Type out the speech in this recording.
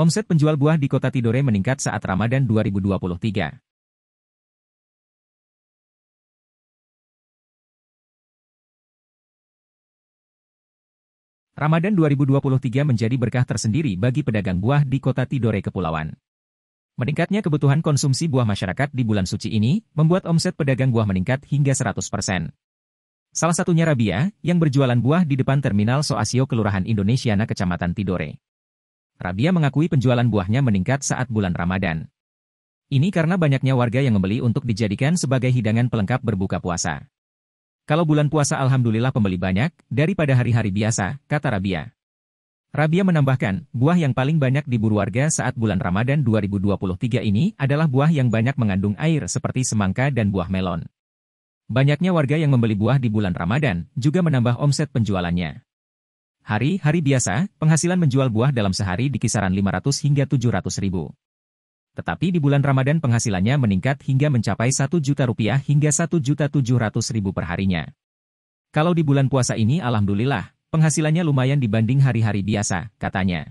Omset penjual buah di kota Tidore meningkat saat Ramadan 2023. Ramadan 2023 menjadi berkah tersendiri bagi pedagang buah di kota Tidore Kepulauan. Meningkatnya kebutuhan konsumsi buah masyarakat di bulan suci ini membuat omset pedagang buah meningkat hingga 100%. Salah satunya Rabia, yang berjualan buah di depan terminal Soasio Kelurahan Indonesiana Kecamatan Tidore. Rabia mengakui penjualan buahnya meningkat saat bulan Ramadan. Ini karena banyaknya warga yang membeli untuk dijadikan sebagai hidangan pelengkap berbuka puasa. Kalau bulan puasa alhamdulillah pembeli banyak, daripada hari-hari biasa, kata Rabia. Rabia menambahkan, buah yang paling banyak diburu warga saat bulan Ramadan 2023 ini adalah buah yang banyak mengandung air seperti semangka dan buah melon. Banyaknya warga yang membeli buah di bulan Ramadan juga menambah omset penjualannya. Hari-hari biasa, penghasilan menjual buah dalam sehari di kisaran 500 hingga 700 ribu. Tetapi di bulan Ramadan penghasilannya meningkat hingga mencapai 1 juta rupiah hingga 1 juta 700 ribu perharinya. Kalau di bulan puasa ini alhamdulillah, penghasilannya lumayan dibanding hari-hari biasa, katanya.